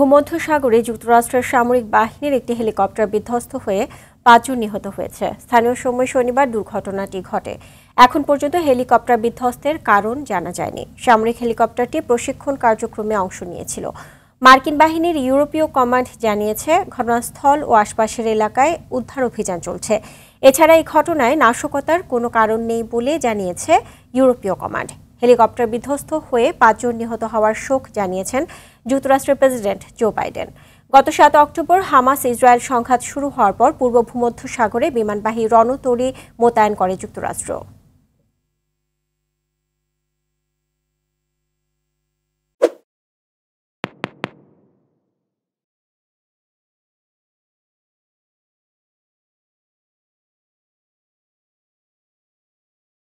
ভূমধ্যসাগরে যুক্তরাষ্ট্রের সামরিক বাহিনীর একটি হেলিকপ্টার বিধ্বস্ত হয়ে পাঁচজন নিহত হয়েছে স্থানীয় সময় শনিবার দুর্ঘটনাটি ঘটে এখন পর্যন্ত হেলিকপ্টার বিধ্বস্তের কারণ জানা যায়নি সামরিক হেলিকপ্টারটি প্রশিক্ষণ কার্যক্রমে অংশ নিয়েছিল মার্কিন বাহিনীর ইউরোপীয় কমান্ড জানিয়েছে ঘটনাস্থল ও আশপাশের এলাকায় উদ্ধার অভিযান চলছে এছাড়া এই ঘটনায় নাশকতার কোনো কারণ নেই বলে জানিয়েছে ইউরোপীয় কমান্ড হেলিকপ্টার বিধ্বস্ত হয়ে পাঁচজন নিহত হওয়ার শোক জানিয়েছেন যুক্তরাষ্ট্রের প্রেসিডেন্ট জো বাইডেন গত সাত অক্টোবর হামাস ইসরায়েল সংঘাত শুরু হওয়ার পর পূর্ব ভূমধ্য সাগরে বিমানবাহী রণতরী মোতায়েন করে যুক্তরাষ্ট্র